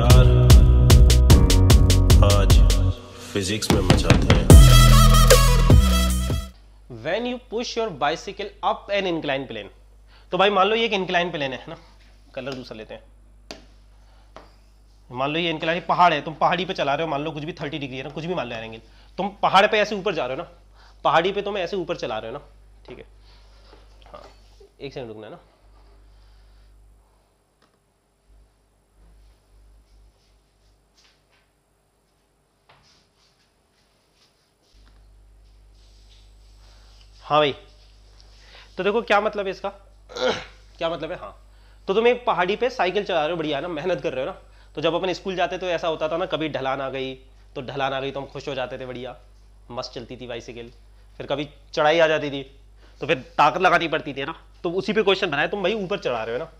यार आज फिजिक्स में मचाते हैं when you push your bicycle up an incline plane तो भाई मान लो ये एक इंक्लाइन प्लेन है ना कलर दूसरा लेते हैं मान लो ये इंक्लाइन पहाड़ है तुम पहाड़ी पे चला रहे हो मान लो कुछ भी थर्टी डिग्री है ना कुछ भी मान लो एंगल तुम पहाड़ पे ऐसे ऊपर जा रहे हो ना पहाड़ी पे तुम ऐसे ऊपर चला रहे हो ना ठीक है हाँ एक सेकंड रुकना है ना हाँ भाई तो देखो क्या मतलब है इसका क्या मतलब है हाँ तो तुम एक पहाड़ी पे साइकिल चला रहे हो बढ़िया ना मेहनत कर रहे हो ना तो जब अपन स्कूल जाते तो ऐसा होता था ना कभी ढलान आ गई तो ढलान आ गई तो हम खुश हो जाते थे बढ़िया मस्त चलती थी बाइसिकल फिर कभी चढ़ाई आ जाती थी तो फिर ताकत लगानी पड़ती थी ना तो उसी पे क्वेश्चन बनाया तुम भाई ऊपर चढ़ा रहे हो ना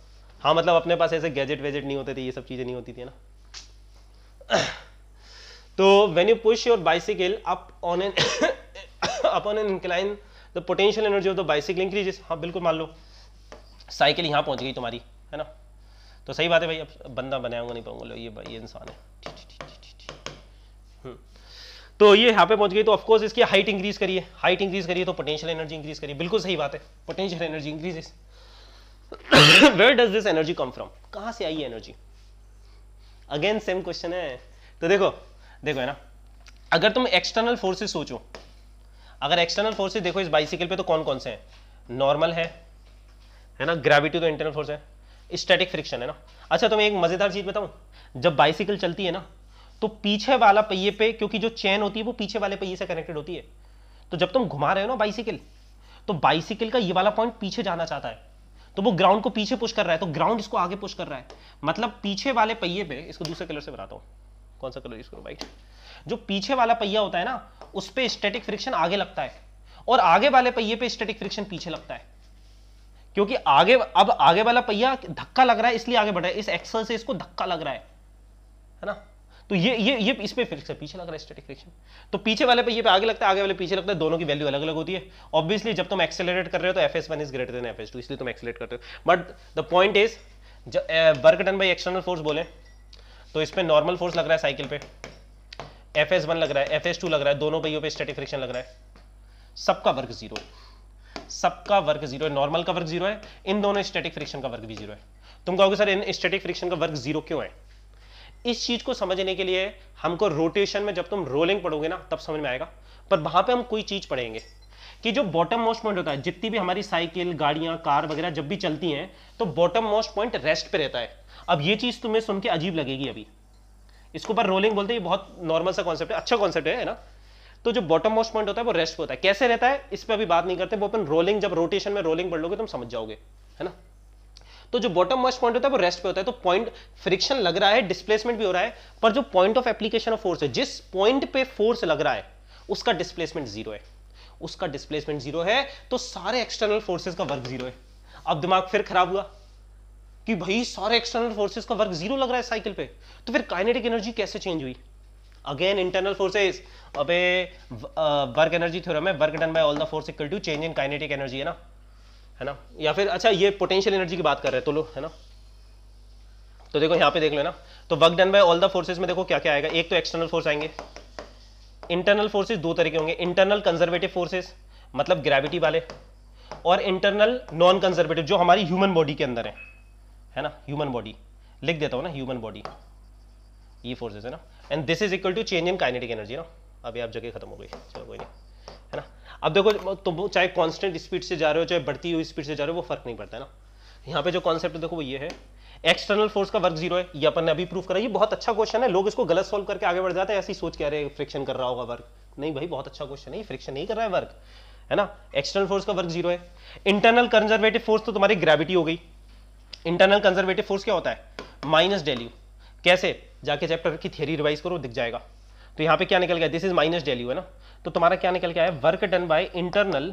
हाँ मतलब अपने पास ऐसे गैजेट वेजेट नहीं होते थे ये सब चीज़ें नहीं होती थी ना तो when you push your bicycle up on an up on an incline the potential energy of the bicycle increases हाँ बिल्कुल मान लो साइकिल यहाँ पहुँच गई तुम्हारी है ना तो सही बात है भाई अब बंदा बनाऊंगा नहीं पाऊंगा लो ये भाई ये इंसान है हम्म। तो ये यहाँ पे पहुंच गई तो ऑफकोर्स इसकी हाइट इंक्रीज करिए हाइट इंक्रीज करिए तो पोटेंशियल एनर्जी इंक्रीज करिए बिल्कुल सही बात है potential energy increases where does this energy come from कहाँ से आई है एनर्जी अगेन सेम क्वेश्चन है तो देखो देखो है ना अगर तुम एक्सटर्नल फोर्सेस सोचो अगर एक्सटर्नल फोर्सेज देखो इस बाइसिकल पे तो कौन कौन से हैं नॉर्मल है है ना ग्रेविटी तो इंटरनल फोर्स है स्टैटिक फ्रिक्शन है ना अच्छा तो मैं एक मज़ेदार चीज़ बताऊं जब बाइसिकल चलती है ना तो पीछे वाला पहिए पे क्योंकि जो चैन होती है वो पीछे वाले पहिए से कनेक्टेड होती है तो जब तुम घुमा रहे हो ना बाइसिकल तो बाइसिकल का ये वाला पॉइंट पीछे जाना चाहता है तो वो ग्राउंड को पीछे पुश कर रहा है तो ग्राउंड इसको आगे पुश कर रहा है मतलब पीछे वाले पहिए पे इसको दूसरे कलर से बनाता हूँ कौन सा कलर इसको करो जो पीछे वाला पहिया होता है ना उस पर स्टेटिक फ्रिक्शन आगे लगता है और आगे वाले पहिए पे स्टेटिक फ्रिक्शन पीछे लगता है क्योंकि आगे अब आगे वाला पहिया धक्का लग रहा है इसलिए आगे बढ़ रहा है इस एक्सल से इसको धक्का लग रहा है है ना तो ये ये ये इस पे फ्रिक्शन पीछे लग रहा है स्टेटिक फ्रिक्शन तो पीछे वाले पहिए पे आगे लगता है आगे वाले पीछे लगता है दोनों की वैल्यू अलग अलग होती है ऑब्वियसली जब तुम एक्सेलरेट कर रहे हो तो F S one is greater than F S two इसलिए तुम एक्सेलरेट करते हो but the point is work done by external force बोले तो इस पर नॉर्मल फोर्स लग रहा है साइकिल पर एफ एस वन लग रहा है एफ एस टू लग रहा है दोनों पहियों पे स्टैटिक फ्रिक्शन लग रहा है सबका वर्क जीरो है सबका वर्क जीरो है नॉर्मल का वर्क जीरो है इन दोनों स्टैटिक फ्रिक्शन का वर्क भी जीरो है तुम कहोगे सर इन स्टैटिक फ्रिक्शन का वर्क जीरो क्यों है इस चीज को समझने के लिए हमको रोटेशन में जब तुम रोलिंग पढ़ोगे ना तब समझ में आएगा पर वहां पे हम कोई चीज पढ़ेंगे कि जो बॉटम मोस्ट पॉइंट होता है जितनी भी हमारी साइकिल गाड़ियां कार वगैरह जब भी चलती हैं तो बॉटम मोस्ट पॉइंट रेस्ट पे रहता है अब ये चीज तुम्हें सुन के अजीब लगेगी अभी इसको ऊपर रोलिंग बोलते हैं बहुत नॉर्मल सा कॉन्सेप्ट है अच्छा कॉन्सेप्ट है ना तो जो बॉटम मोस्ट पॉइंट होता है वो रेस्ट होता है कैसे रहता है इस पर अभी बात नहीं करते वो अपन रोलिंग जब रोटेशन में रोलिंग पढ़ लोगे तुम समझ जाओगे है ना तो जो बॉटम मोस्ट पॉइंट होता है वो रेस्ट पे होता है तो पॉइंट फ्रिक्शन लग रहा है डिस्प्लेसमेंट भी हो रहा है पर जो point of application of force है जिस पॉइंट पे फोर्स लग रहा है उसका डिस्प्लेसमेंट जीरो है उसका डिस्प्लेसमेंट जीरो है तो सारे एक्सटर्नल फोर्सेज का वर्क जीरो है अब दिमाग फिर खराब हुआ कि भाई सारे एक्सटर्नल फोर्सेस का वर्क जीरो लग रहा है साइकिल पे तो फिर काइनेटिक एनर्जी कैसे चेंज हुई अगेन इंटरनल फोर्सेस अबे वर्क एनर्जी थ्योरम है work done by all the force equal to change in kinetic energy है ना है ना या फिर अच्छा ये पोटेंशियल एनर्जी की बात कर रहे हैं तो लो है ना तो देखो यहां पे देख लो ना तो work done by all the forces में देखो क्या क्या आएगा एक तो एक्सटर्नल फोर्स आएंगे इंटरनल फोर्सेज दो तरीके होंगे इंटरनल कंजर्वेटिव फोर्सेज मतलब ग्रेविटी वाले और इंटरनल नॉन कंजर्वेटिव जो हमारी ह्यूमन बॉडी के अंदर है है ना ह्यूमन बॉडी लिख देता हूँ ना ह्यूमन बॉडी ये फोर्सेज है ना and this is equal to change in kinetic energy ना अभी आप जगह खत्म हो गई चलो कोई नहीं है ना अब देखो तुम चाहे कॉन्स्टेंट स्पीड से जा रहे हो चाहे बढ़ती हुई स्पीड से जा रहे हो वो फर्क नहीं पड़ता है ना यहाँ पे जो कॉन्सेप्ट देखो वो ये है एक्सटर्नल फोर्स का वर्क जीरो है ये अपन ने अभी प्रूफ करा ये बहुत अच्छा क्वेश्चन है लोग इसको गलत सॉल्व करके आगे बढ़ जाते हैं ऐसी सोच के अरे फ्रिक्शन कर रहा होगा वर्क नहीं भाई बहुत अच्छा क्वेश्चन है फ्रिक्शन नहीं कर रहा है वर्क है ना एक्सटर्नल फोर्स का वर्क जीरो है इंटरनल कंजर्वेटिव फोर्स तो तुम्हारी ग्रेविटी हो गई इंटरनल कंजर्वेटिव फोर्स क्या होता है माइनस डेल्यू कैसे जाके चैप्टर की थियरी रिवाइज करो दिख जाएगा तो यहां पे क्या निकल गया दिस इज माइनस डेल्यू है ना तो तुम्हारा क्या निकल गया है work done by internal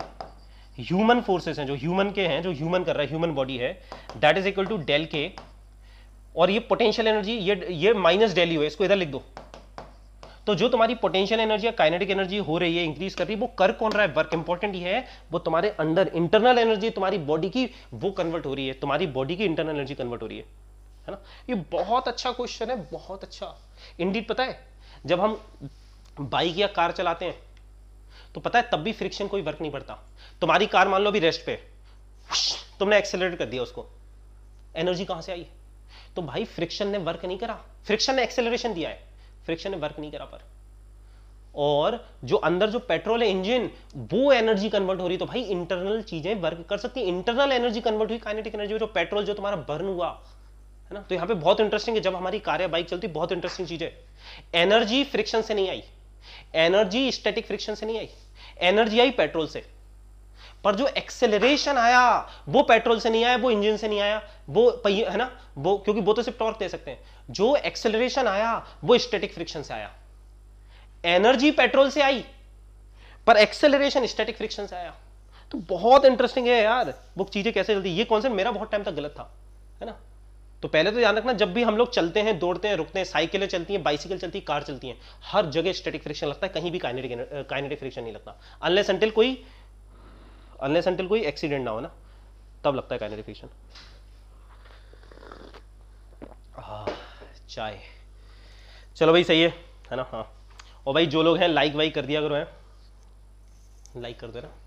human forces हैं जो ह्यूमन के हैं जो ह्यूमन कर रहा है ह्यूमन बॉडी है that is equal to del K और ये पोटेंशियल एनर्जी ये ये माइनस डेल्यू है इसको इधर लिख दो तो जो तुम्हारी पोटेंशियल एनर्जी या काइनेटिक एनर्जी हो रही है इंक्रीज कर रही है वो कर कौन रहा है वर्क इंपॉर्टेंट ये है वो तुम्हारे अंदर इंटरनल एनर्जी तुम्हारी बॉडी की वो कन्वर्ट हो रही है तुम्हारी बॉडी की इंटरनल एनर्जी कन्वर्ट हो रही है है ना ये बहुत अच्छा क्वेश्चन है बहुत अच्छा इंडीड पता है जब हम बाइक या कार चलाते हैं तो पता है तब भी फ्रिक्शन कोई वर्क नहीं पड़ता तुम्हारी कार मान लो अभी रेस्ट पे तुमने एक्सेलरेट कर दिया उसको एनर्जी कहां से आई तो भाई फ्रिक्शन ने वर्क नहीं करा फ्रिक्शन ने एक्सेलरेशन दिया है फ्रिक्शन वर्क नहीं करा पर और जो अंदर जो पेट्रोल है इंजन वो एनर्जी कन्वर्ट हो रही तो भाई इंटरनल चीजें वर्क कर सकती है इंटरनल एनर्जी कन्वर्ट हुई काइनेटिक एनर्जी में जो पेट्रोल जो तुम्हारा बर्न हुआ है ना तो यहां पे बहुत इंटरेस्टिंग है जब हमारी कार या बाइक चलती बहुत इंटरेस्टिंग चीज है एनर्जी फ्रिक्शन से नहीं आई एनर्जी स्टैटिक फ्रिक्शन से नहीं आई एनर्जी आई पेट्रोल से पर जो एक्सेलरेशन आया वो पेट्रोल से नहीं आया वो इंजन से नहीं आया वो पहिए है ना वो क्योंकि वो तो सिर्फ टॉर्क दे सकते हैं जो एक्सेलरेशन आया वो स्टेटिक फ्रिक्शन से आया एनर्जी पेट्रोल से आई पर एक्सेलरेशन स्टैटिक फ्रिक्शन से आया तो बहुत इंटरेस्टिंग है यार वो चीजें कैसे चलती ये कॉन्सेप्ट मेरा बहुत टाइम तक गलत था है ना तो पहले तो ध्यान रखना जब भी हम लोग चलते हैं दौड़ते हैं रुकते हैं साइकिलें चलती हैं बाइसिकल चलती है कार चलती हैं हर जगह स्टैटिक फ्रिक्शन लगता है कहीं भी काइनेटिक काइनेटिक फ्रिक्शन नहीं लगता अनलेस अंटिल कोई अनलेस एंटिल कोई एक्सीडेंट ना हो ना तब लगता है फ्रिक्शन चाय चलो भाई सही है है ना हाँ और भाई जो लोग हैं लाइक वाइक कर दिया करो है लाइक कर देना